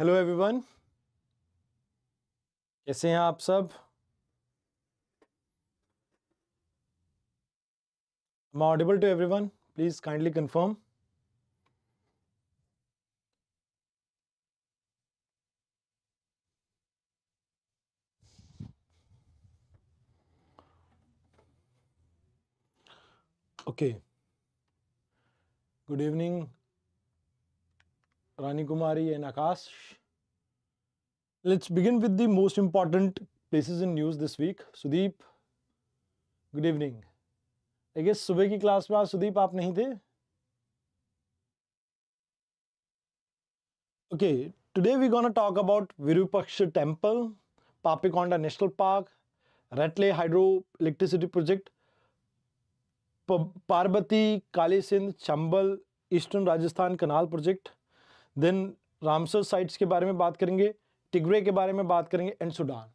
Hello everyone कैसे हैं आप सब audible to everyone please kindly confirm okay good evening Rani Kumari and Akash. Let's begin with the most important places in news this week. Sudeep, good evening. I guess सुबह की class में आज सुदीप आप नहीं थे okay today we gonna talk about Virupaksha temple Papikonda national park Ratle hydro electricity project Parvati Kali Sindh Chambal eastern Rajasthan canal project then Ramsar sites के बारे में बात करेंगे टिग्रे के बारे में बात करेंगे एंड सूडान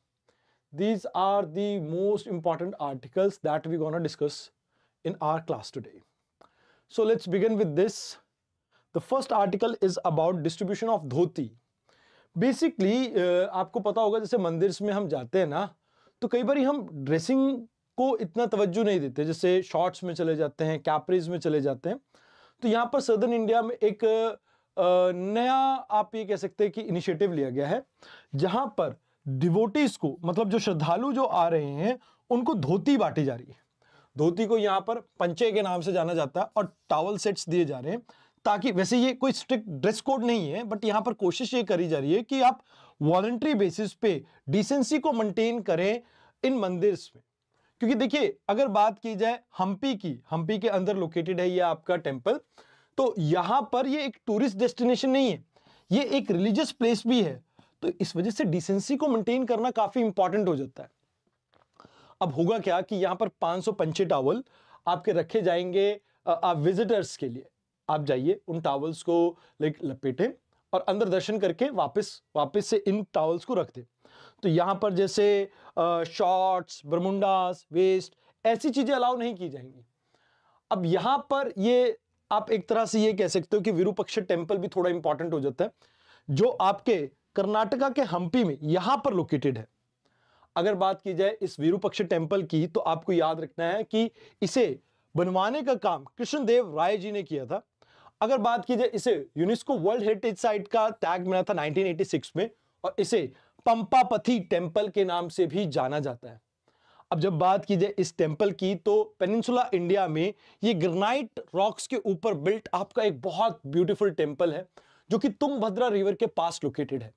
these are the most important articles that we gonna discuss in our class today so let's begin with this the first article is about distribution of dhoti basically आपको पता होगा जैसे मंदिर में हम जाते हैं ना तो कई बार हम ड्रेसिंग को इतना तवज्जो नहीं देते जैसे शॉर्ट्स में चले जाते हैं कैपरीज में चले जाते हैं तो यहाँ पर सदर्न इंडिया में एक नया आप ये कह सकते हैं कि इनिशिएटिव लिया गया है जहां पर डिवोटीज को मतलब जो श्रद्धालु जो आ रहे हैं उनको धोती बांटी जा रही है धोती को यहाँ पर पंचे के नाम से जाना जाता है और टावल सेट्स दिए जा रहे हैं ताकि वैसे ये कोई स्ट्रिक्ट ड्रेस कोड नहीं है बट यहाँ पर कोशिश ये करी जा रही है कि आप वॉलेंट्री बेसिस पे डिसेंसी को मेंटेन करें इन मंदिर में क्योंकि देखिए अगर बात की जाए हम्पी की हम्पी के अंदर लोकेटेड है यह आपका टेम्पल तो यहाँ पर ये एक टूरिस्ट डेस्टिनेशन नहीं है ये एक रिलीजियस प्लेस भी है तो इस वजह से डिसेंसी को मेंटेन करना काफ़ी इंपॉर्टेंट हो जाता है अब होगा क्या कि यहाँ पर पाँच सौ पंचे टावल आपके रखे जाएंगे आप विजिटर्स के लिए आप जाइए उन टावल्स को लाइक लपेटे और अंदर दर्शन करके वापस वापस से इन टावल्स को रख दे तो यहाँ पर जैसे शॉर्ट्स ब्रमुंडास वेस्ट ऐसी चीज़ें अलाउ नहीं की जाएंगी अब यहाँ पर ये आप एक तरह से ये कह सकते हो कि विरूपक्ष टेम्पल भी थोड़ा इंपॉर्टेंट हो जाता है जो आपके कर्नाटका के हम्पी में यहां पर लोकेटेड है अगर बात की जाए इस विरूपक्ष टेम्पल की तो आपको याद रखना है कि इसे बनवाने का काम कृष्णदेव राय जी ने किया था अगर बात की जाए इसे यूनेस्को वर्ल्ड हेरिटेज साइट का टैग मिला था 1986 में और इसे पंपापथी टेम्पल के नाम से भी जाना जाता है अब जब बात की जाए इस टेम्पल की तो पेनिनसुला इंडिया में ये ग्रेनाइट रॉक्स के ऊपर बिल्ट आपका एक बहुत ब्यूटीफुल टेम्पल है जो कि तुंगभद्रा रिवर के पास लोकेटेड है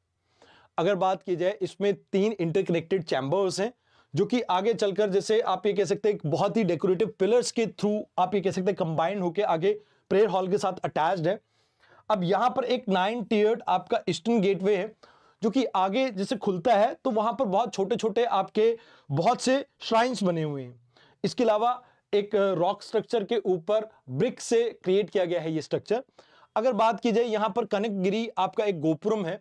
अगर बात की जाए इसमें तीन इंटरकनेक्टेड चैम्बर्स हैं जो कि आगे चलकर जैसे आप ये कह सकते हैं बहुत ही डेकोरेटिव पिलर्स के थ्रू आप ये कह सकते हैं कंबाइंड होकर आगे प्रेयर हॉल के साथ अटैच्ड है अब यहाँ पर एक नाइन टीयर्ड आपका ईस्टर्न गेटवे है जो कि आगे जैसे खुलता है तो वहां पर बहुत छोटे छोटे आपके बहुत से श्राइन्स बने हुए हैं इसके अलावा एक रॉक स्ट्रक्चर के ऊपर ब्रिक से क्रिएट किया गया है ये स्ट्रक्चर अगर बात की जाए यहाँ पर गिरी आपका एक गोपुरम है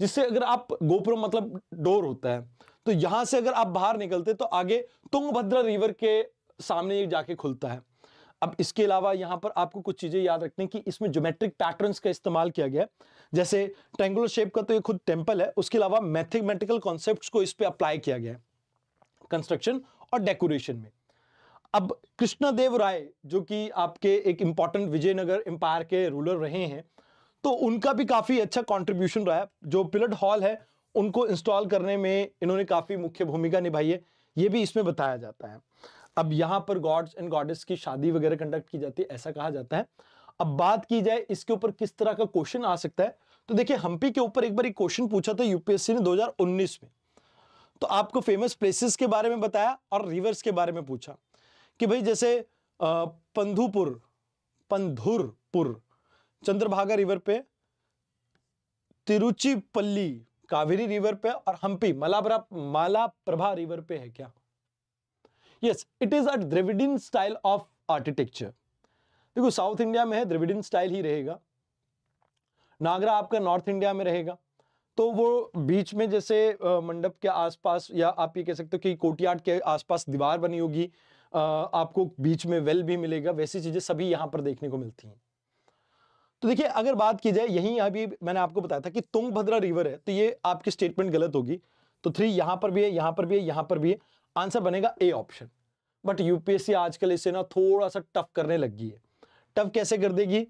जिससे अगर आप गोपुरम मतलब डोर होता है तो यहां से अगर आप बाहर निकलते तो आगे तुंगभद्रा रिवर के सामने जाके खुलता है अब इसके अलावा यहाँ पर आपको कुछ चीज़ें याद रखने कि इसमें ज्योमेट्रिक पैटर्न्स का इस्तेमाल किया गया है जैसे ट्रेंगुलर शेप का तो ये खुद टेम्पल है उसके अलावा मैथमेटिकल कॉन्सेप्ट को इस पर अप्लाई किया गया है कंस्ट्रक्शन और डेकोरेशन में अब देव राय जो कि आपके एक इंपॉर्टेंट विजयनगर एम्पायर के रूलर रहे हैं तो उनका भी काफ़ी अच्छा कंट्रीब्यूशन रहा है जो पिलट हॉल है उनको इंस्टॉल करने में इन्होंने काफ़ी मुख्य भूमिका निभाई है ये भी इसमें बताया जाता है अब यहाँ पर गॉड्स एंड गॉडेस की शादी वगैरह कंडक्ट की जाती है ऐसा कहा जाता है अब बात की जाए इसके ऊपर किस तरह का क्वेश्चन आ सकता है तो देखिए हम्पी के ऊपर एक बार एक क्वेश्चन पूछा था यूपीएससी ने 2019 में तो आपको फेमस प्लेसेस के बारे में बताया और रिवर्स के बारे में पूछा कि भाई जैसे पंधुपुर पंधुरपुर चंद्रभागा रिवर पे तिरुचिपल्ली कावेरी रिवर पे और हम्पी मलाप्रभा माला प्रभा रिवर पे है क्या yes it is a Dravidian style of architecture देखो साउथ इंडिया में है द्रविडिन स्टाइल ही रहेगा नागरा आपका नॉर्थ इंडिया में रहेगा तो वो बीच में जैसे मंडप के आसपास या आप ये कह सकते हो कि कोटियाट के आसपास दीवार बनी होगी आपको बीच में वेल भी मिलेगा वैसी चीज़ें सभी यहाँ पर देखने को मिलती हैं तो देखिए अगर बात की जाए यहीं अभी मैंने आपको बताया था कि तुंगभद्रा रिवर है तो ये आपकी स्टेटमेंट गलत होगी तो थ्री यहां पर भी है यहाँ पर भी है यहाँ पर भी है आंसर बनेगा ए ऑप्शन बट यूपीएससी आजकल इसे ना थोड़ा सा टफ करने लग गई है टफ कैसे कर देगी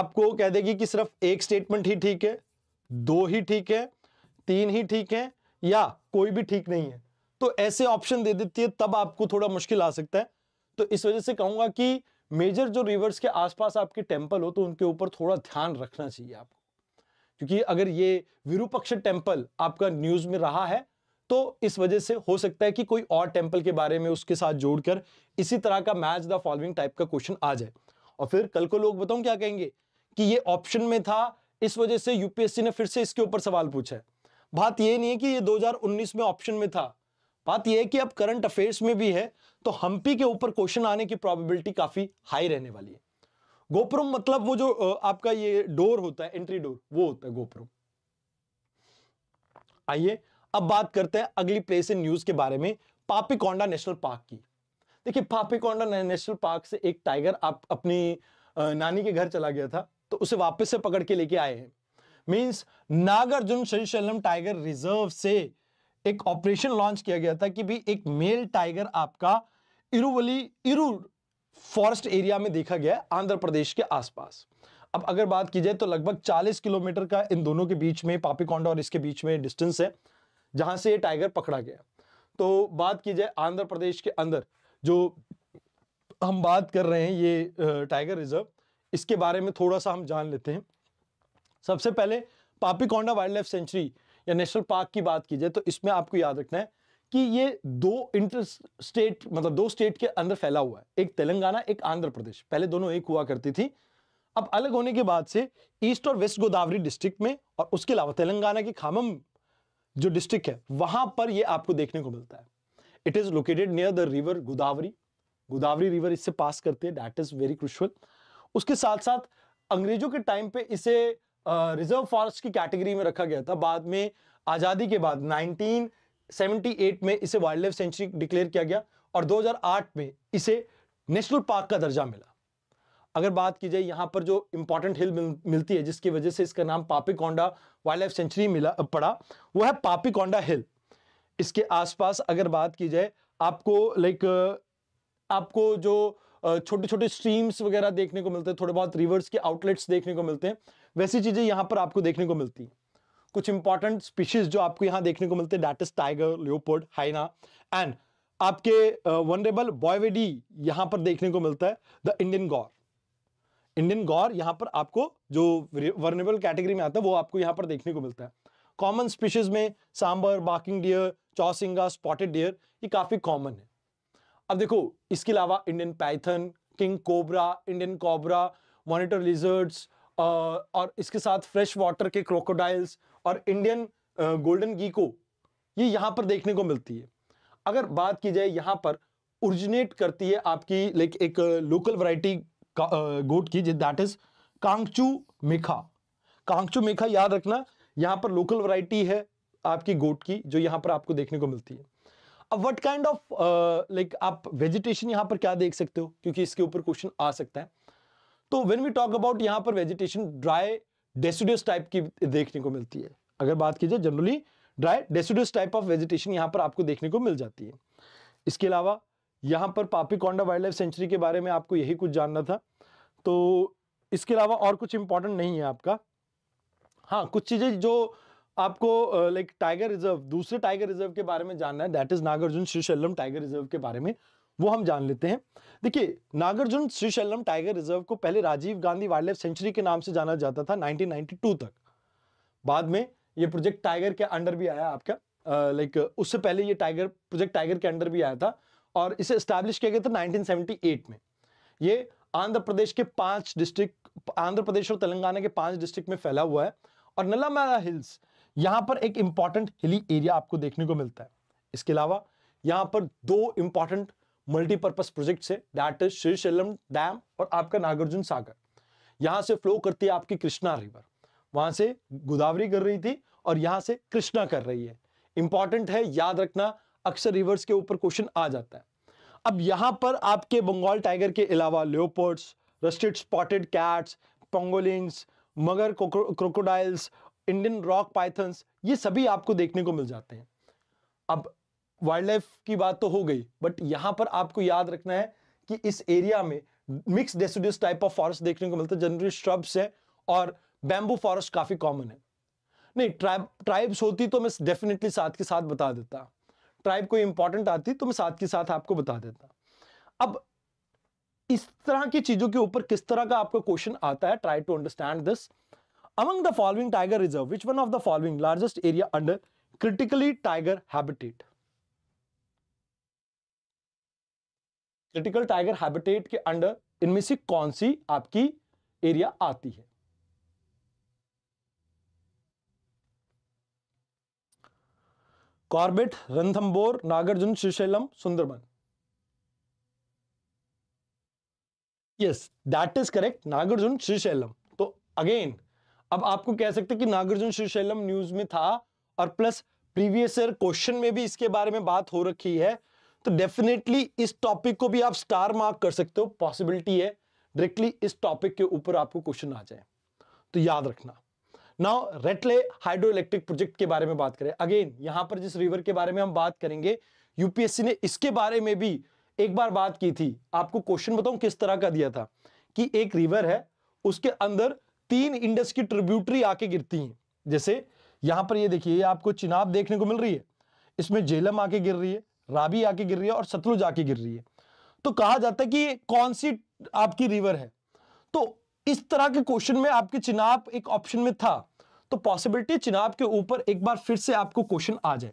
आपको कह देगी कि सिर्फ एक स्टेटमेंट ही ठीक है दो ही ठीक है तीन ही ठीक है या कोई भी ठीक नहीं है तो ऐसे ऑप्शन दे देती है तब आपको थोड़ा मुश्किल आ सकता है तो इस वजह से कहूंगा कि मेजर जो रिवर्स के आसपास आपके टेम्पल हो तो उनके ऊपर थोड़ा ध्यान रखना चाहिए आपको क्योंकि अगर ये विरूपक्ष टेम्पल आपका न्यूज में रहा है तो इस वजह से हो सकता है कि कोई और टेम्पल के बारे में उसके साथ जोड़कर इसी तरह का मैच द फॉलोइंग टाइप का क्वेश्चन आ जाए और फिर कल को लोग बताऊं क्या कहेंगे कि ये ऑप्शन में था इस वजह से यूपीएससी ने फिर से इसके ऊपर सवाल पूछा है बात ये नहीं है कि ये 2019 में ऑप्शन में था बात ये है कि अब करंट अफेयर्स में भी है तो हम्पी के ऊपर क्वेश्चन आने की प्रोबेबिलिटी काफी हाई रहने वाली है गोप्रोम मतलब वो जो आपका ये डोर होता है एंट्री डोर वो होता है गोप्रोम आइए अब बात करते हैं अगली प्लेस इन न्यूज के बारे में पापीकोंडा नेशनल पार्क की देखिए पापीकोंडा नेशनल पार्क से एक टाइगर आप अपनी नानी के घर चला गया था तो उसे वापस से पकड़ के लेके आए हैं means Nagarjuna Srisailam tiger reserve से एक ऑपरेशन लॉन्च किया गया था कि भी एक मेल टाइगर आपका इरुवली इरु फॉरेस्ट एरिया में देखा गया आंध्र प्रदेश के आसपास अब अगर बात की जाए तो लगभग 40 किलोमीटर का इन दोनों के बीच में पापीकोंडा और इसके बीच में डिस्टेंस है जहाँ से ये टाइगर पकड़ा गया तो बात की जाए आंध्र प्रदेश के अंदर जो हम बात कर रहे हैं ये टाइगर रिजर्व इसके बारे में थोड़ा सा हम जान लेते हैं सबसे पहले पापीकोंडा वाइल्ड लाइफ सेंचुरी या नेशनल पार्क की बात की जाए तो इसमें आपको याद रखना है कि ये दो इंटर स्टेट मतलब दो स्टेट के अंदर फैला हुआ है एक तेलंगाना एक आंध्र प्रदेश पहले दोनों एक हुआ करती थी अब अलग होने के बाद से ईस्ट और वेस्ट गोदावरी डिस्ट्रिक्ट में और उसके अलावा तेलंगाना के खामम जो डिस्ट्रिक्ट है वहां पर ये आपको देखने को मिलता है it is located near the river Godavari Godavari river इससे पास करते हैं दैट इज वेरी क्रुशल उसके साथ साथ अंग्रेजों के टाइम पे इसे रिजर्व फॉरेस्ट की कैटेगरी में रखा गया था बाद में आज़ादी के बाद 1978 में इसे वाइल्ड लाइफ सेंचुरी डिक्लेयर किया गया और 2008 में इसे नेशनल पार्क का दर्जा मिला अगर बात की जाए यहाँ पर जो इंपॉर्टेंट हिल मिल, मिलती है जिसकी वजह से इसका नाम पापीकोंडा वाइल्ड लाइफ सेंचुरी मिला पड़ा वो है पापीकोंडा हिल इसके आसपास अगर बात की जाए आपको लाइक आपको जो छोटे छोटे स्ट्रीम्स वगैरह देखने को मिलते हैं थोड़े बहुत रिवर्स के आउटलेट्स देखने को मिलते हैं वैसी चीज़ें यहाँ पर आपको देखने को मिलती हैं कुछ इंपॉर्टेंट स्पीशीज जो आपको यहाँ देखने को मिलते हैं that is tiger leopard hyena and आपके वनरेबल बॉयवेडी यहाँ पर देखने को मिलता है the Indian gaur Indian gaur यहाँ पर आपको जो वर्नेबल कैटेगरी में आता है वो आपको यहाँ पर देखने को मिलता है कॉमन स्पीशीज में sambar barking deer chousingha spotted deer ये काफ़ी कॉमन है अब देखो इसके अलावा Indian python king cobra Indian cobra monitor lizards और इसके साथ फ्रेश वाटर के क्रोकोडाइल्स और इंडियन गोल्डन गीको ये यहाँ पर देखने को मिलती है अगर बात की जाए यहाँ पर ओरिजिनेट करती है आपकी लाइक एक लोकल वैरायटी गोट की दैट इज कांगचू मेखा कांगचू मेखा याद रखना यहां पर लोकल वैरायटी है आपकी गोट की जो यहां पर आपको देखने को मिलती है अब व्हाट काइंड ऑफ लाइक आप वेजिटेशन यहां पर क्या देख सकते हो क्योंकि इसके ऊपर क्वेश्चन आ सकता है तो व्हेन वी टॉक अबाउट यहां पर वेजिटेशन ड्राई डेसिडियस टाइप की देखने को मिलती है अगर बात की जाए generally dry deciduous type of vegetation यहां पर आपको देखने को मिल जाती है इसके अलावा यहाँ पर कोंडा वाइल्ड लाइफ सेंचुरी के बारे में आपको यही कुछ जानना था तो इसके अलावा और कुछ इम्पोर्टेंट नहीं है आपका हाँ कुछ चीज़ें जो आपको लाइक टाइगर रिजर्व दूसरे टाइगर रिजर्व के बारे में जानना है that is Nagarjuna Srisailam tiger reserve के बारे में वो हम जान लेते हैं देखिए नागार्जुन श्रीशैलम टाइगर रिजर्व को पहले Rajiv Gandhi wildlife sanctuary के नाम से जाना जाता था 1992 तक बाद में ये प्रोजेक्ट टाइगर के अंडर भी आया आपका लाइक उससे पहले ये टाइगर प्रोजेक्ट टाइगर के अंडर भी आया था और इसे स्टैब्लिश किया गया था 1978 में ये आंध्र प्रदेश के पांच डिस्ट्रिक्ट आंध्र प्रदेश और तेलंगाना के पांच डिस्ट्रिक्ट में फैला हुआ है और नलामारा हिल्स यहां पर एक इंपॉर्टेंट हिली एरिया आपको देखने को मिलता है इसके अलावा यहां पर दो इंपॉर्टेंट मल्टीपर्पज प्रोजेक्ट है दैट इज श्रीशैलम डैम और आपका नागार्जुन सागर यहां से फ्लो करती है आपकी कृष्णा रिवर वहां से गोदावरी कर रही थी और यहां से कृष्णा कर रही है इंपॉर्टेंट है याद रखना अक्सर रिवर्स के ऊपर क्वेश्चन आ जाता है अब यहां पर आपके बंगाल टाइगर के अलावा leopards rusted spotted cats pangolins mugger crocodiles Indian rock pythons ये सभी आपको देखने को मिल जाते हैं अब वाइल्ड लाइफ की बात तो हो गई बट यहां पर आपको याद रखना है कि इस एरिया में mixed deciduous type of forest देखने को मिलता है जनरली श्रब्स है और बैम्बू फॉरेस्ट काफ़ी कॉमन है नहीं ट्राइब ट्राइब्स होती तो मैं डेफिनेटली साथ के साथ बता देता ट्राइब कोई इंपॉर्टेंट आती तो मैं साथ के साथ आपको बता देता अब इस तरह की चीजों के ऊपर किस तरह का आपका क्वेश्चन आता है try to understand this among the following tiger reserve which one of the following largest area under critically tiger habitat critical tiger habitat के अंडर इनमें से कौन सी आपकी एरिया आती है Corbett Ranthambore Nagarjuna Srisailam Sundarban yes that is correct Nagarjuna Srisailam तो अगेन अब आपको कह सकते कि नागार्जुन श्रीशैलम न्यूज में था और प्लस प्रीवियस ईयर क्वेश्चन में भी इसके बारे में बात हो रखी है तो डेफिनेटली इस टॉपिक को भी आप स्टार मार्क कर सकते हो पॉसिबिलिटी है डायरेक्टली इस टॉपिक के ऊपर आपको क्वेश्चन आ जाए तो याद रखना now Ratle hydro electric project के बारे में बात करें अगेन यहां पर जिस रिवर के बारे में हम बात करेंगे यूपीएससी ने इसके बारे में भी एक बार बात की थी आपको क्वेश्चन बताऊं किस तरह का दिया था कि एक रिवर है उसके अंदर तीन इंडस की ट्रिब्यूटरी आके गिरती हैं जैसे यहां पर ये देखिए आपको चिनाब देखने को मिल रही है इसमें जेलम आके गिर रही है राबी आके गिर रही है और सतलुज आके गिर रही है तो कहा जाता है कि कौन सी आपकी रिवर है तो इस तरह के क्वेश्चन में आपके चिनाब एक ऑप्शन में था तो पॉसिबिलिटी चिनाब के ऊपर एक बार फिर से आपको क्वेश्चन आ जाए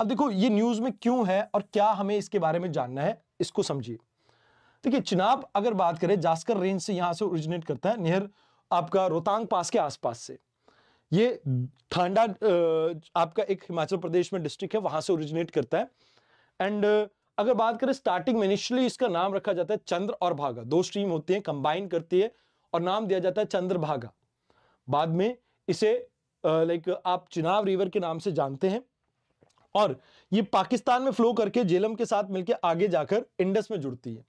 अब देखो ये न्यूज में क्यों है और क्या हमें इसके बारे में जानना है इसको समझिए देखिए चिनाब अगर बात करें जास्कर रेंज से यहां से ओरिजिनेट करता है नियर आपका रोहतांग पास के आसपास से ये ठांडा आपका एक हिमाचल प्रदेश में डिस्ट्रिक्ट है वहां से ओरिजिनेट करता है एंड अगर बात करें स्टार्टिंग में इनिशियली इसका नाम रखा जाता है चंद्र और भागा दो स्ट्रीम होती है कंबाइन करती है और नाम दिया जाता है चंद्रभागा बाद में इसे लाइक आप चिनाब रिवर के नाम से जानते हैं और ये पाकिस्तान में फ्लो करके जेलम के साथ मिलकर आगे जाकर इंडस में जुड़ती है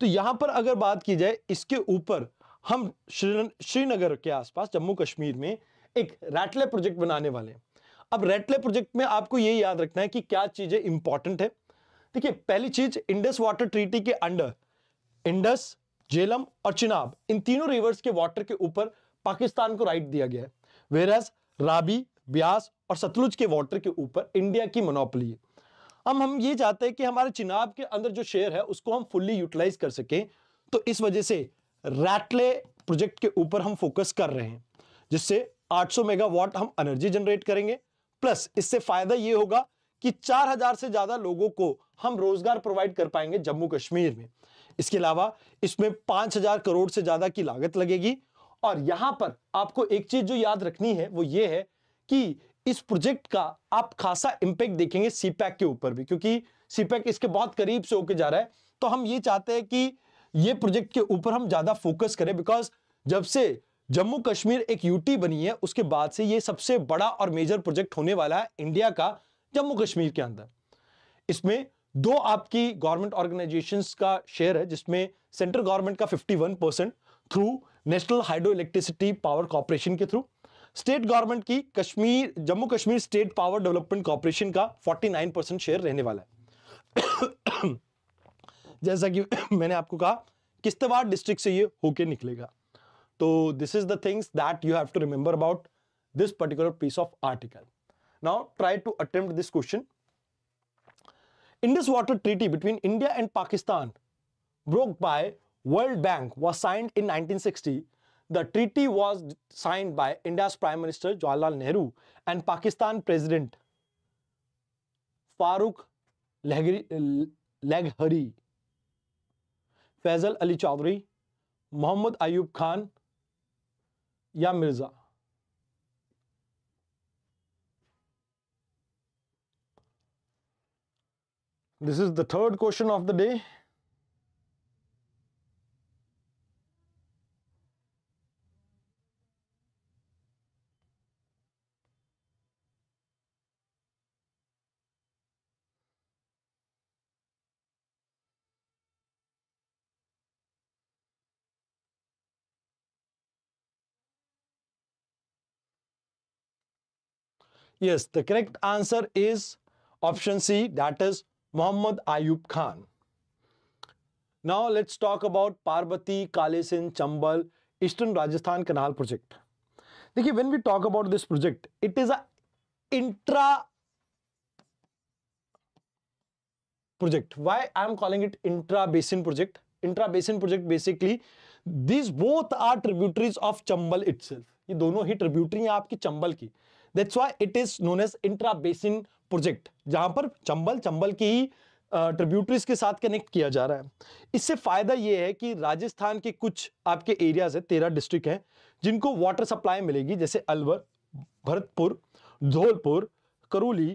तो यहां पर अगर बात की जाए इसके ऊपर हम श्रीनगर के आसपास जम्मू कश्मीर में एक रैटले प्रोजेक्ट बनाने वाले हैं अब रैटले प्रोजेक्ट में आपको ये याद रखना है कि क्या चीजें इंपॉर्टेंट है देखिए पहली चीज इंडस वाटर ट्रीटी के अंडर इंडस जेलम और चिनाब इन तीनों रिवर्स के वाटर के ऊपर पाकिस्तान को राइट दिया गया है वेरस राबी ब्यास और सतलुज के वाटर के ऊपर इंडिया की मोनोपली है अब हम ये चाहते हैं कि हमारे चिनाब के अंदर जो शेयर है उसको हम फुल्ली यूटिलाइज कर सकें तो इस वजह से रैटले प्रोजेक्ट के ऊपर हम फोकस कर रहे हैं जिससे 800 मेगावाट हम एनर्जी जनरेट करेंगे प्लस इससे फायदा ये होगा कि 4000 से ज्यादा लोगों को हम रोजगार प्रोवाइड कर पाएंगे जम्मू कश्मीर में इसके अलावा इसमें पांच हजार करोड़ से ज्यादा की लागत लगेगी और यहां पर आपको एक चीज जो याद रखनी है वो ये है कि इस प्रोजेक्ट का आप खासा इंपैक्ट देखेंगे सीपैक के ऊपर भी क्योंकि सीपैक इसके बहुत करीब से होकर जा रहा है तो हम ये चाहते हैं कि ये प्रोजेक्ट के ऊपर हम ज्यादा फोकस करें बिकॉज जब से जम्मू कश्मीर एक यूटी बनी है उसके बाद से ये सबसे बड़ा और मेजर प्रोजेक्ट होने वाला है इंडिया का जम्मू कश्मीर के अंदर इसमें दो आपकी गवर्नमेंट ऑर्गेनाइजेशन का शेयर है जिसमें सेंट्रल गवर्नमेंट का 51 percent through national hydro electricity power corporation के थ्रू स्टेट गवर्नमेंट की Kashmir Jammu Kashmir state power development corporation का 49 परसेंट शेयर रहने वाला है जैसा कि मैंने आपको कहा किश्तवाड़ डिस्ट्रिक्ट से ये होके निकलेगा तो this is the things that you have to remember about this particular piece of article now try to attempt this question Indus Water Treaty between India and Pakistan, broke by World Bank, was signed in 1960. The treaty was signed by India's Prime Minister Jawaharlal Nehru and Pakistan President Farooq Laghari, Faisal Ali Chowdhury, Muhammad Ayub Khan, या Mirza. This is the third question of the day. Yes, the correct answer is option C that is Muhammad Ayub Khan. Now let's talk about Parbati, Kalesin, Chambal, Eastern Rajasthan Canal Project. देखिए when we talk about this project, it is a intra project. Why I am calling it intra basin project? Intra basin project basically these both are tributaries of Chambal itself. ये दोनों ही tributary हैं आपकी चंबल की that's why it is known as intra basin project जहां पर चंबल चंबल की ही tributaries के साथ कनेक्ट किया जा रहा है इससे फ़ायदा यह है कि राजस्थान के कुछ आपके एरियाज है तेरह डिस्ट्रिक्ट हैं जिनको वाटर सप्लाई मिलेगी जैसे अलवर भरतपुर धौलपुर करौली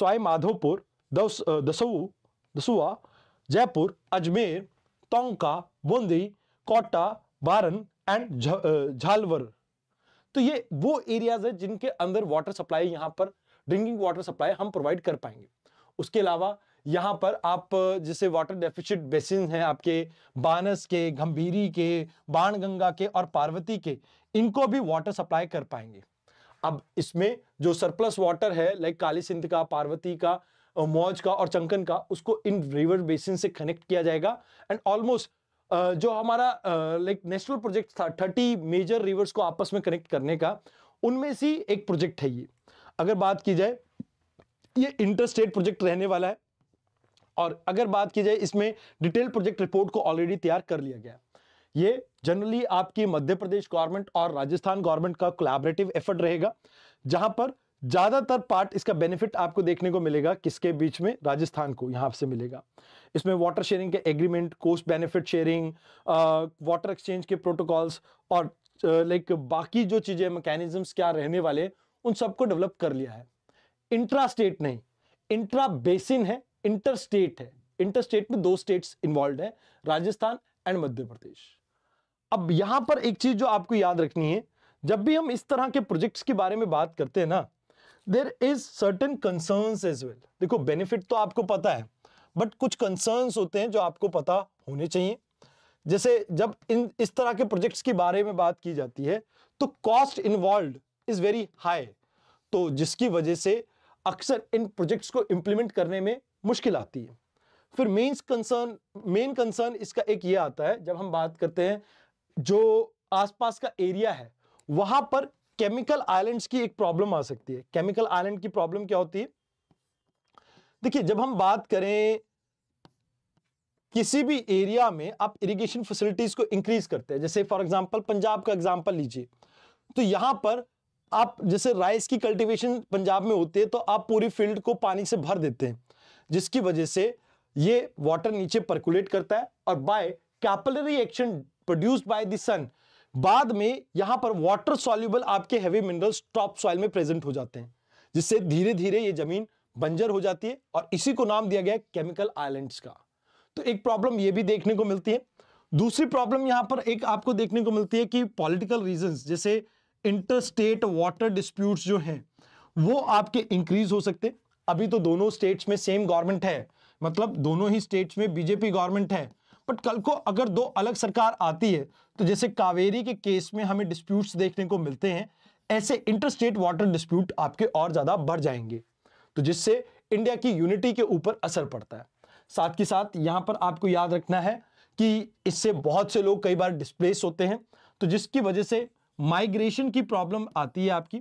स्वाई माधोपुर दस दसऊ दसुआ जयपुर अजमेर टोंका बूंदी कोटा बारन एंड झालवर तो ये वो एरियाज है जिनके अंदर वाटर सप्लाई यहाँ पर ड्रिंकिंग वाटर सप्लाई हम प्रोवाइड कर पाएंगे उसके अलावा यहाँ पर आप जैसे वाटर डेफिशिट बेसिन हैं आपके बानस के गंभीरी के बाणगंगा के और पार्वती के इनको भी वाटर सप्लाई कर पाएंगे अब इसमें जो सरप्लस वाटर है लाइक काली सिंध का पार्वती का मौज का और चंकन का उसको इन रिवर बेसिन से कनेक्ट किया जाएगा एंड ऑलमोस्ट जो हमारा लाइक नेशनल प्रोजेक्ट था थर्टी मेजर रिवर्स को आपस में कनेक्ट करने का उनमें से एक प्रोजेक्ट है ये अगर बात की जाए ये इंटर स्टेट प्रोजेक्ट रहने वाला है और अगर बात की जाए इसमें डिटेल प्रोजेक्ट रिपोर्ट को ऑलरेडी तैयार कर लिया गया ये जनरली आपकी मध्य प्रदेश गवर्नमेंट और राजस्थान गवर्नमेंट का कोलैबोरेटिव एफर्ट रहेगा जहां पर ज्यादातर पार्ट इसका बेनिफिट आपको देखने को मिलेगा किसके बीच में राजस्थान को यहां से मिलेगा इसमें वाटर शेयरिंग के agreement cost benefit sharing water exchange के प्रोटोकॉल्स और लाइक बाकी जो चीज़ें मैकेनिज्म क्या रहने वाले उन सबको डेवलप कर लिया है इंट्रा स्टेट नहीं इंट्रा बेसिन है इंटर स्टेट है इंटर स्टेट में दो स्टेट इन्वॉल्व है राजस्थान एंड मध्य प्रदेश अब यहां पर एक चीज जो आपको याद रखनी है जब भी हम इस तरह के प्रोजेक्ट्स के बारे में बात करते हैं ना there is certain concern as well देखो बेनिफिट तो आपको पता है बट कुछ कंसर्न होते हैं जो आपको पता होने चाहिए जैसे जब इन इस तरह के प्रोजेक्ट्स के बारे में बात की जाती है तो cost involve is very high तो जिसकी वजह से अक्सर इन प्रोजेक्ट्स को इंप्लीमेंट करने में मुश्किल आती है फिर मेन्स कंसर्न मेन कंसर्न इसका एक ये आता है जब हम बात करते हैं जो आसपास का एरिया है वहां पर केमिकल आइलैंड्स की एक प्रॉब्लम आ सकती है केमिकल आइलैंड की प्रॉब्लम क्या होती है देखिए जब हम बात करें किसी भी एरिया में आप इरिगेशन फैसिलिटीज को इंक्रीज करते हैं जैसे फॉर एग्जांपल पंजाब का एग्जांपल लीजिए तो यहां पर आप जैसे राइस की कल्टीवेशन पंजाब में होती है तो आप पूरी फील्ड को पानी से भर देते हैं जिसकी वजह से ये वाटर नीचे परकुलेट करता है और by capillary action produced by the sun बाद में यहां पर वाटर सॉल्यूबल आपके हैवी मिनरल्स टॉप सॉइल में प्रेजेंट हो जाते हैं जिससे धीरे धीरे ये जमीन बंजर हो जाती है और इसी को नाम दिया गया केमिकल आइलैंड्स का तो एक प्रॉब्लम ये भी देखने को मिलती है दूसरी प्रॉब्लम यहां पर एक आपको देखने को मिलती है कि पॉलिटिकल रीजंस जैसे इंटर स्टेट वाटर डिस्प्यूट जो हैं वो आपके इंक्रीज हो सकते अभी तो दोनों स्टेट्स में सेम गवर्नमेंट है मतलब दोनों ही स्टेट्स में बीजेपी गवर्नमेंट है बट कल को अगर दो अलग सरकार आती है तो जैसे कावेरी के केस में हमें डिस्प्यूट्स देखने को मिलते हैं ऐसे इंटर स्टेट वाटर डिस्प्यूट आपके और ज़्यादा बढ़ जाएंगे तो जिससे इंडिया की यूनिटी के ऊपर असर पड़ता है साथ ही साथ यहाँ पर आपको याद रखना है कि इससे बहुत से लोग कई बार डिस्प्लेस होते हैं तो जिसकी वजह से माइग्रेशन की प्रॉब्लम आती है आपकी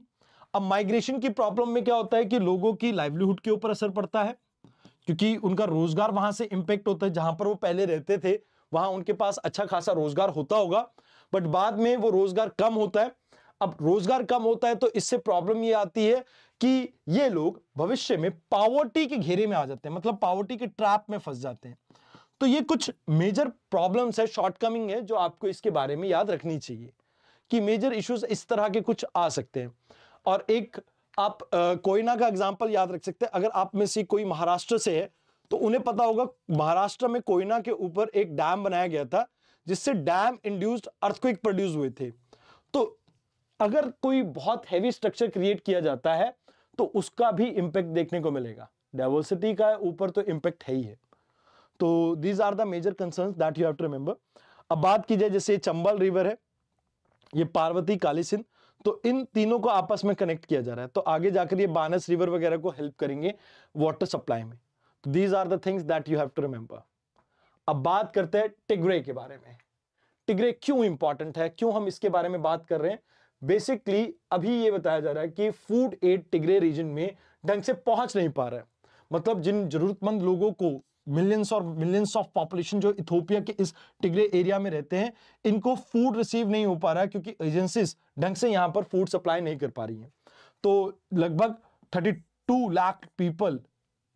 अब माइग्रेशन की प्रॉब्लम में क्या होता है कि लोगों की लाइवलीहुड के ऊपर असर पड़ता है क्योंकि उनका रोजगार वहां से इंपैक्ट होता है जहां पर वो पहले रहते थे वहां उनके पास अच्छा खासा रोजगार होता होगा बट बाद में वो रोजगार कम होता है अब रोजगार कम होता है तो इससे प्रॉब्लम ये आती है कि ये लोग भविष्य में पावर्टी के घेरे में आ जाते हैं मतलब पावर्टी के ट्रैप में फंस जाते हैं तो ये कुछ मेजर प्रॉब्लम्स है शॉर्टकमिंग है जो आपको इसके बारे में याद रखनी चाहिए कि मेजर इश्यूज इस तरह के कुछ आ सकते हैं और एक आप कोयना का एग्जाम्पल याद रख सकते हैं अगर आप में से कोई महाराष्ट्र से है तो उन्हें पता होगा महाराष्ट्र में कोयना के ऊपर एक डैम बनाया गया था जिससे डैम इंड्यूस्ड अर्थक्विक प्रोड्यूस हुए थे तो अगर कोई बहुत हैवी स्ट्रक्चर क्रिएट किया जाता है तो उसका भी इम्पैक्ट देखने को मिलेगा डाइवर्सिटी का ऊपर तो इम्पैक्ट है ही है तो these are the major concern that you have to remember अब बात की जाए जैसे चंबल रिवर है ये पार्वती काली सिंध तो इन तीनों को आपस में कनेक्ट किया जा रहा है तो आगे जाकर ये बानस रिवर वगैरह को हेल्प करेंगे वाटर सप्लाई में तो these are the things that you have to remember अब बात करते हैं टिग्रे के बारे में टिग्रे क्यों इंपॉर्टेंट है क्यों हम इसके बारे में बात कर रहे हैं बेसिकली अभी ये बताया जा रहा है कि फूड एड टिग्रे रीजन में ढंग से पहुंच नहीं पा रहा है मतलब जिन जरूरतमंद लोगों को मिलियंस और मिलियंस ऑफ पॉपुलेशन जो इथोपिया के इस टिगरे एरिया में रहते हैं इनको फूड रिसीव नहीं हो पा रहा है क्योंकि एजेंसीज ढंग से यहाँ पर फूड सप्लाई नहीं कर पा रही हैं तो लगभग 32 लाख पीपल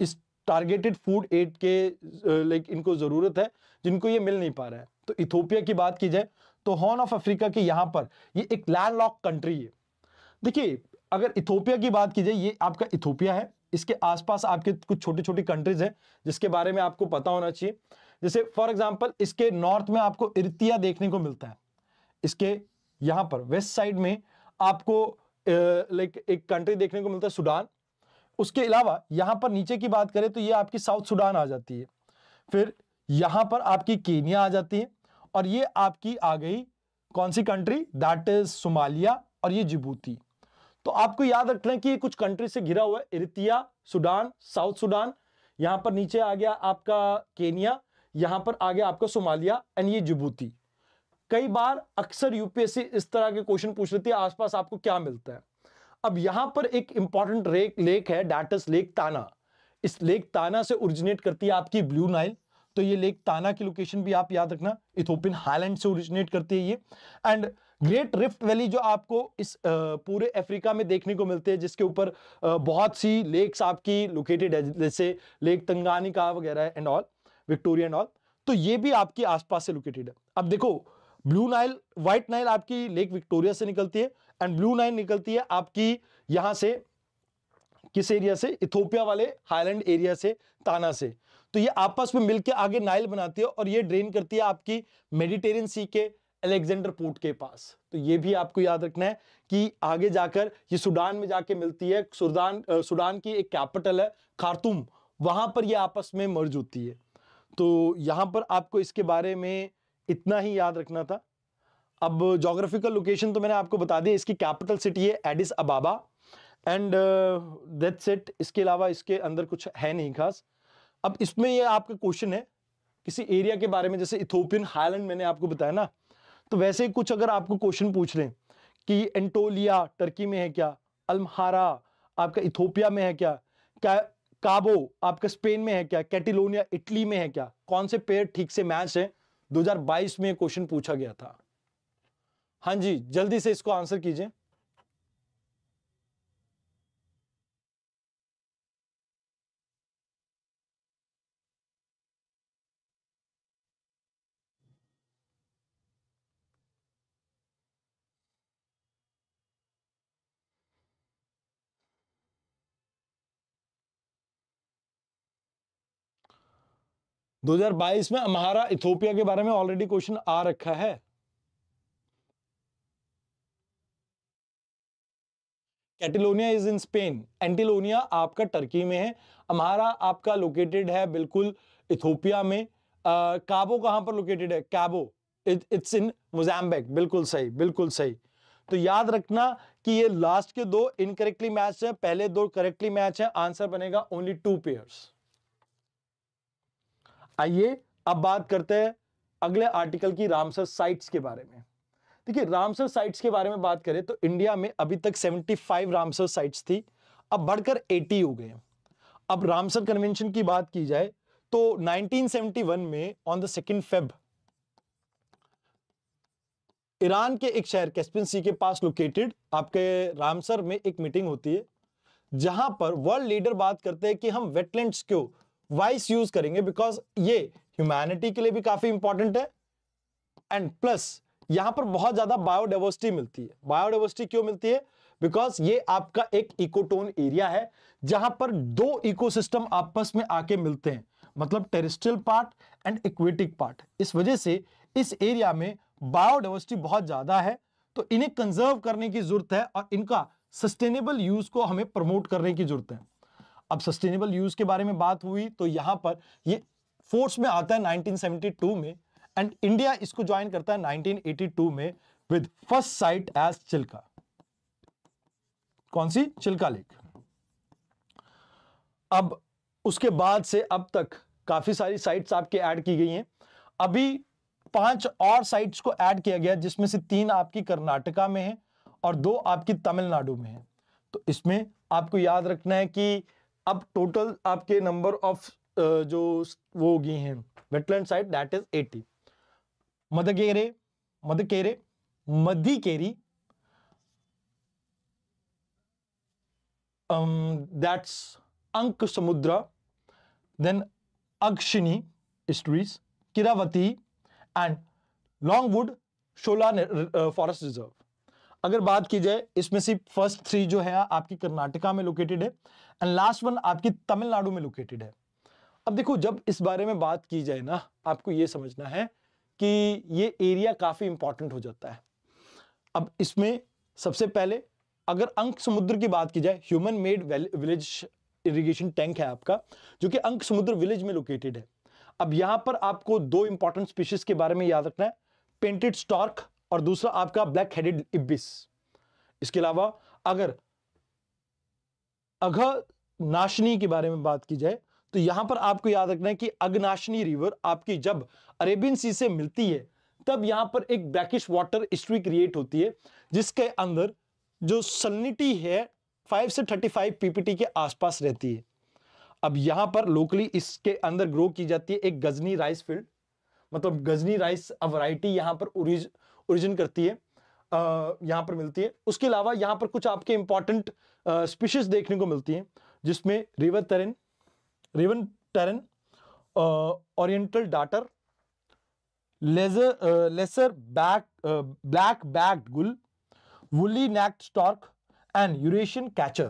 इस टारगेटेड फूड एड के लाइक इनको ज़रूरत है जिनको ये मिल नहीं पा रहा है तो इथोपिया की बात की जाए तो हॉर्न ऑफ अफ्रीका के यहाँ पर ये एक लैंड लॉक कंट्री है देखिए अगर इथोपिया की बात की जाए ये आपका इथोपिया है इसके आसपास आपके कुछ छोटी छोटी कंट्रीज हैं जिसके बारे में आपको पता होना चाहिए जैसे फॉर एग्जाम्पल इसके नॉर्थ में आपको इर्तिया देखने को मिलता है इसके यहाँ पर वेस्ट साइड में आपको लाइक एक कंट्री देखने को मिलता है सूडान उसके अलावा यहाँ पर नीचे की बात करें तो ये आपकी साउथ सूडान आ जाती है फिर यहाँ पर आपकी केनिया आ जाती है और ये आपकी आ गई कौन सी कंट्री दैट इज सोमालिया और ये जिबूती तो आपको याद रखना है कि कुछ कंट्री से घिरा हुआ है इरितिया सुडान साउथ सुडान यहां पर नीचे आ गया आपका केनिया यहां पर आ गया आपका सोमालिया एंड ये जिबूती कई बार अक्सर यूपीएससी इस तरह के क्वेश्चन पूछ लेती है आसपास आपको क्या मिलता है अब यहां पर एक इंपॉर्टेंट लेक है डाटस लेक ताना इस लेक ताना से ओरिजिनेट करती है आपकी ब्लू नाइल तो ये लेक ताना की लोकेशन भी आप याद रखना इथोपिन हाईलैंड से ओरिजिनेट करती है ये एंड ग्रेट रिफ्ट वैली जो आपको इस पूरे अफ्रीका में देखने को मिलते हैं जिसके ऊपर बहुत सी लेक्स आपकी लोकेटेड है जैसे लेक तंगानिका वगैरह and all Victoria and all तो ये भी आपके आसपास से लोकेटेड है अब देखो ब्लू नाइल व्हाइट नाइल आपकी लेक विक्टोरिया से निकलती है एंड ब्लू नाइल निकलती है आपकी यहाँ से किस एरिया से इथोपिया वाले हाईलैंड एरिया से ताना से तो ये आपस में मिलकर आगे नाइल बनाती है और ये ड्रेन करती है आपकी मेडिटेरियन सी के अलेक्जेंडर पोर्ट के पास तो ये भी आपको याद रखना है कि आगे जाकर ये सूडान में जाके मिलती है सुडान सूडान की एक कैपिटल है खारतूम वहां पर ये आपस में मर्ज होती है तो यहाँ पर आपको इसके बारे में इतना ही याद रखना था अब जोग्राफिकल लोकेशन तो मैंने आपको बता दिया इसकी कैपिटल सिटी है Addis Ababa and that set इसके अलावा इसके अंदर कुछ है नहीं खास अब इसमें ये आपका क्वेश्चन है किसी एरिया के बारे में जैसे इथोपियन हाईलैंड मैंने आपको बताया ना तो वैसे ही कुछ अगर आपको क्वेश्चन पूछ रहे कि एंटोलिया टर्की में है क्या अलमहारा आपका इथोपिया में है क्या क्या काबो आपका स्पेन में है क्या कैटिलोनिया इटली में है क्या कौन से पेयर ठीक से मैच है 2022 में क्वेश्चन पूछा गया था हाँ जी जल्दी से इसको आंसर कीजिए 2022 में हमारा इथोपिया के बारे में ऑलरेडी क्वेश्चन आ रखा है कैटिलोनिया इज इन स्पेन एंटिलोनिया आपका टर्की में है हमारा आपका लोकेटेड है बिल्कुल इथोपिया में आ, काबो कहाँ पर लोकेटेड है कैबो इट्स इन मोजैम्बिक बिल्कुल सही बिल्कुल सही तो याद रखना कि ये लास्ट के दो इनकरेक्टली मैच है पहले दो करेक्टली मैच है आंसर बनेगा ओनली टू पेयर्स आइए अब बात करते हैं अगले आर्टिकल की रामसर साइट्स के बारे में देखिए रामसर साइट्स के बारे में बात करें तो इंडिया में अभी तक 75 रामसर साइट्स थी अब बढ़कर 80 हो गए अब रामसर कन्वेंशन की बात की जाए तो 1971 में on the second Feb Iran के एक शहर कैस्पिन सी के पास लोकेटेड आपके रामसर में एक मीटिंग होती है जहां पर वर्ल्ड लीडर बात करते हैं कि हम वेटलैंड्स को वाइस यूज करेंगे बिकॉज ये ह्यूमैनिटी के लिए भी काफी इंपॉर्टेंट है एंड प्लस यहाँ पर बहुत ज्यादा बायोडाइवर्सिटी मिलती है बायोडाइवर्सिटी क्यों मिलती है बिकॉज ये आपका एक इकोटोन एरिया है जहां पर दो इकोसिस्टम आपस में आके मिलते हैं मतलब terrestrial part and aquatic part इस वजह से इस एरिया में बायोडाइवर्सिटी बहुत ज्यादा है तो इन्हें कंजर्व करने की जरूरत है और इनका सस्टेनेबल यूज को हमें प्रमोट करने की जरूरत है अब सस्टेनेबल यूज के बारे में बात हुई तो यहाँ पर ये फोर्स में आता है 1972 में एंड इंडिया इसको ज्वाइन करता है 1982 में with first site as Chilika कौन सी चिल्का लेक अब उसके बाद से अब तक काफी सारी साइट्स आपके ऐड की गई हैं अभी पांच और साइट्स को ऐड किया गया जिसमें से तीन आपकी कर्नाटका में है और दो आपकी तमिलनाडु में है तो इसमें आपको याद रखना है कि अब टोटल आपके नंबर ऑफ जो वो होगी हैं wetland site that is at Madgere Madkere Madikeri um, that's Ank Samudra, then Agshini Estuaries, Kiravati, and Longwood Shola forest reserve अगर बात की जाए इसमें से फर्स्ट थ्री जो है आपकी कर्नाटका में लोकेटेड है एंड लास्ट वन आपकी तमिलनाडु में लोकेटेड है अब देखो जब इस बारे में बात की जाए ना आपको ये समझना है कि ये एरिया काफ़ी इंपॉर्टेंट हो जाता है अब इसमें सबसे पहले अगर अंक समुद्र की बात की जाए human made village irrigation tank है आपका जो कि अंक समुद्र विलेज में लोकेटेड है अब यहां पर आपको दो इंपॉर्टेंट स्पीशीज के बारे में याद रखना है पेंटेड स्टॉर्क और दूसरा आपका ब्लैक हेडेड इब्बिस इसके अलावा अगर अघ नाशनी के बारे में बात की जाए तो यहां पर आपको याद रखना है कि अग्नाशनी रिवर आपकी जब अरेबियन सी से मिलती है तब यहां पर एक ब्लैकिश वाटर स्ट्री क्रिएट होती है जिसके अंदर जो सलनिटी है 5 से 35 पीपीटी के आसपास रहती है अब यहां पर लोकली इसके अंदर ग्रो की जाती है एक गजनी राइस फील्ड मतलब गजनी राइस वराइटी यहां पर ओरिजिन करती है यहाँ पर मिलती है उसके अलावा यहाँ पर कुछ आपके इंपॉर्टेंट स्पीशीज देखने को मिलती हैं जिसमें river tern river tern oriental darter lesser lesser back black backed gull woolly necked stork and Eurasian catcher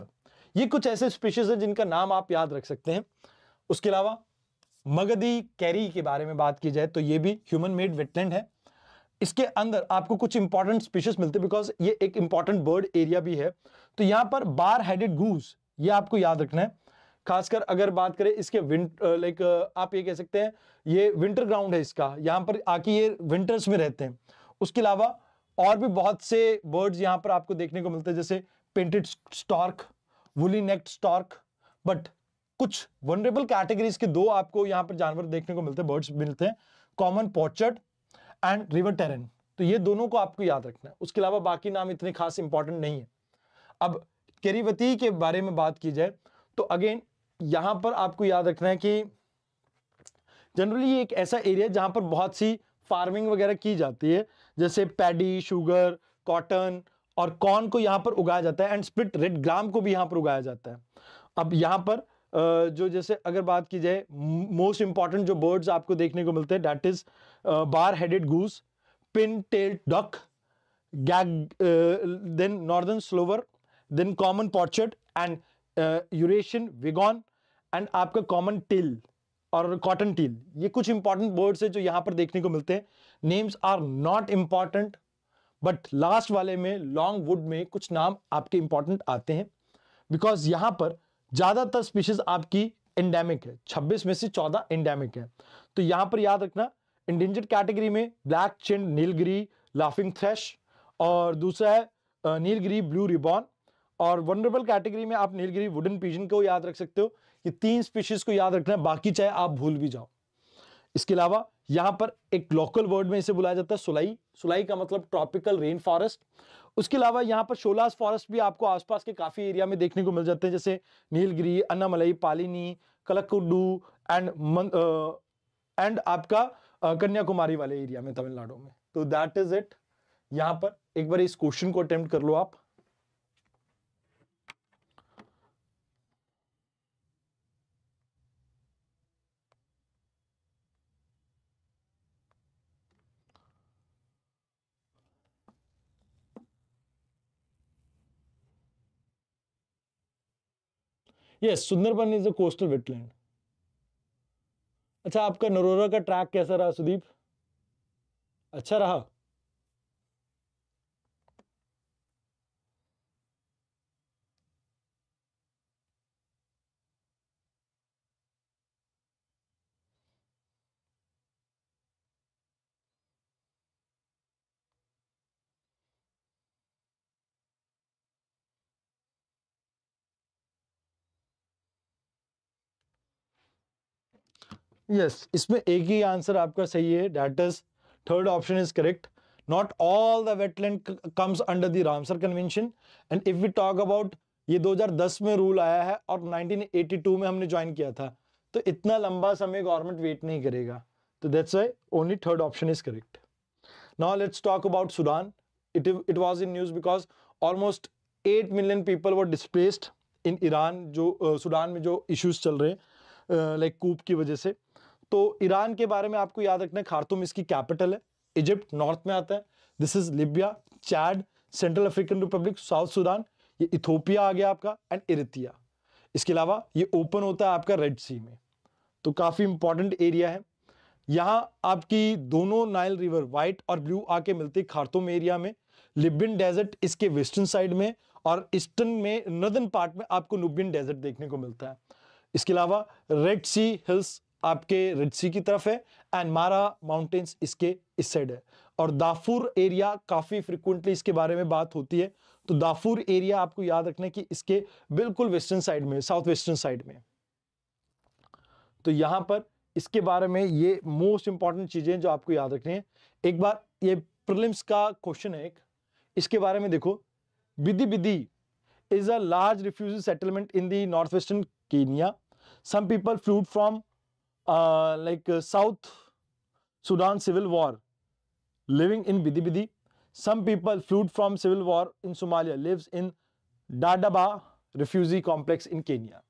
ये कुछ ऐसे स्पीशीज हैं जिनका नाम आप याद रख सकते हैं उसके अलावा मगधी कैरी के बारे में बात की जाए तो ये भी ह्यूमन मेड वेटलैंड है इसके अंदर आपको कुछ इंपॉर्टेंट स्पीशीज मिलते हैं बिकॉज ये एक इंपॉर्टेंट बर्ड एरिया भी है तो यहाँ पर बार हेडेड गूज ये आपको याद रखना है खासकर अगर बात करें इसके विंटर लाइक आप ये कह सकते हैं ये विंटर ग्राउंड है इसका यहाँ पर आके ये विंटर्स में रहते हैं उसके अलावा और भी बहुत से बर्ड्स यहाँ पर आपको देखने को मिलते हैं जैसे painted stork woolly necked stork but कुछ वनरेबल कैटेगरीज के दो आपको यहाँ पर जानवर देखने को मिलते हैं बर्ड्स मिलते हैं common pochard and river tern तो ये दोनों को आपको याद रखना है उसके अलावा बाकी नाम इतने खास इंपॉर्टेंट नहीं है अब केरीवती के बारे में बात की जाए तो अगेन यहां पर आपको याद रखना है कि जनरली एक ऐसा एरिया जहां पर बहुत सी फार्मिंग वगैरह की जाती है जैसे पैडी शुगर कॉटन और कॉर्न को यहां पर उगाया जाता है एंड स्प्लिट रेड ग्राम को भी यहां पर उगाया जाता है अब यहां पर जो जैसे अगर बात की जाए मोस्ट इंपॉर्टेंट जो बर्ड्स आपको देखने को मिलते हैं that is bar headed goose pin tail duck gag then northern shoveler then common pochard and Eurasian wigeon and आपका कॉमन टिल और कॉटन टील ये कुछ इंपॉर्टेंट बर्ड्स है जो यहाँ पर देखने को मिलते हैं names are not important but last वाले में लॉन्ग वुड में कुछ नाम आपके इंपॉर्टेंट आते हैं बिकॉज यहां पर ज़्यादातर स्पीशीज आपकी इंडेमिक है 26 में से 14 इंडेमिक है तो यहां पर याद रखना इंडेंजर्ड कैटेगरी में black chinned Nilgiri laughing thrush और दूसरा है नीलगिरी ब्लू रिबॉन और वनरेबल कैटेगरी में आप नीलगिरी वुडन पीजन को याद रख सकते हो ये तीन स्पीशीज को याद रखना बाकी चाहे आप भूल भी जाओ इसके अलावा यहाँ पर एक लोकल वर्ड में इसे बुलाया जाता है सुलाई सुलाई का मतलब ट्रॉपिकल रेन फॉरेस्ट उसके अलावा यहाँ पर शोलास फॉरेस्ट भी आपको आसपास के काफ़ी एरिया में देखने को मिल जाते हैं जैसे नीलगिरी अन्नामलई पालिनी कलकुडू एंड एंड आपका कन्याकुमारी वाले एरिया में तमिलनाडु में तो दैट इज़ इट यहाँ पर एक बार इस क्वेश्चन को अटेम्प्ट कर लो आप yes Sundarban is a coastal wetland अच्छा आपका नरोरा का ट्रैक कैसा रहा सुदीप अच्छा रहा यस इसमें एक ही आंसर आपका सही है that is third option is correct not all the wetland comes under the Ramsar convention and if you talk about ये 2010 में रूल आया है और 1982 में हमने ज्वाइन किया था तो इतना लंबा समय गवर्नमेंट वेट नहीं करेगा तो that's why only third option is correct now let's talk about Sudan it it was in news because almost eight million people were displaced in Iran जो सूडान uh, में जो इश्यूज चल रहे हैं like कूप की वजह से तो ईरान के बारे में आपको याद रखना है खारतुम इसकी कैपिटल है इजिप्ट नॉर्थ में आता है this is Libya Chad Central African Republic South Sudan ये इथोपिया आ गया आपका एंड इरितिया इसके अलावा ये ओपन होता है आपका रेड सी में तो काफ़ी इंपॉर्टेंट एरिया है यहाँ आपकी दोनों नाइल रिवर व्हाइट और ब्लू आके मिलती खारतुम एरिया में लिबिन डेजर्ट इसके वेस्टर्न साइड में और ईस्टर्न में नदन पार्ट में आपको नुबियन डेजर्ट देखने को मिलता है इसके अलावा रेड सी हिल्स आपके रेड सी की तरफ है एंड मारा माउंटेन्स इसके इस साइड है और दाफूर एरिया काफ़ी फ्रिक्वेंटली इसके बारे में बात होती है तो दाफूर एरिया आपको याद रखना है कि इसके बिल्कुल वेस्टर्न साइड में साउथ वेस्टर्न साइड में तो यहां पर इसके बारे में ये मोस्ट इंपॉर्टेंट चीज़ें जो आपको याद रखनी है एक बार ये प्रिलिम्स का क्वेश्चन है एक इसके बारे में देखो Bidi Bidi is a large refugee settlement in the north western Kenya some people fled from Uh, like uh, South Sudan civil war, living in Bidi Some people fled from civil war in Somalia, lives in Dadaba refugee complex in Kenya.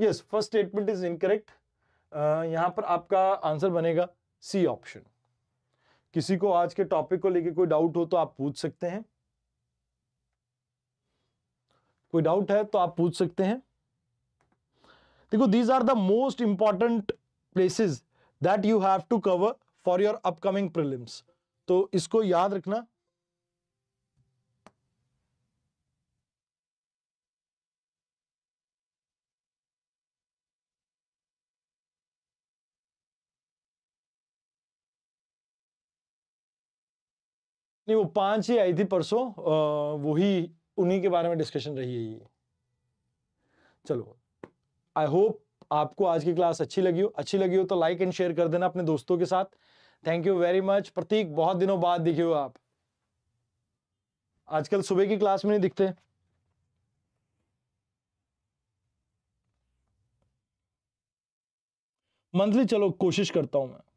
Yes first statement is incorrect यहां पर आपका answer बनेगा C option किसी को आज के topic को लेके कोई डाउट हो तो आप पूछ सकते हैं कोई डाउट है तो आप पूछ सकते हैं देखो these are the most important places that you have to cover for your upcoming prelims तो इसको याद रखना नहीं वो पांच ही आई थी परसों वही उन्हीं के बारे में डिस्कशन रही है ये चलो आई होप आपको आज की क्लास अच्छी लगी हो अच्छी लगी हो तो लाइक एंड शेयर कर देना अपने दोस्तों के साथ thank you very much Prateek बहुत दिनों बाद दिखे हो आप आजकल सुबह की क्लास में नहीं दिखते मंथली चलो कोशिश करता हूं मैं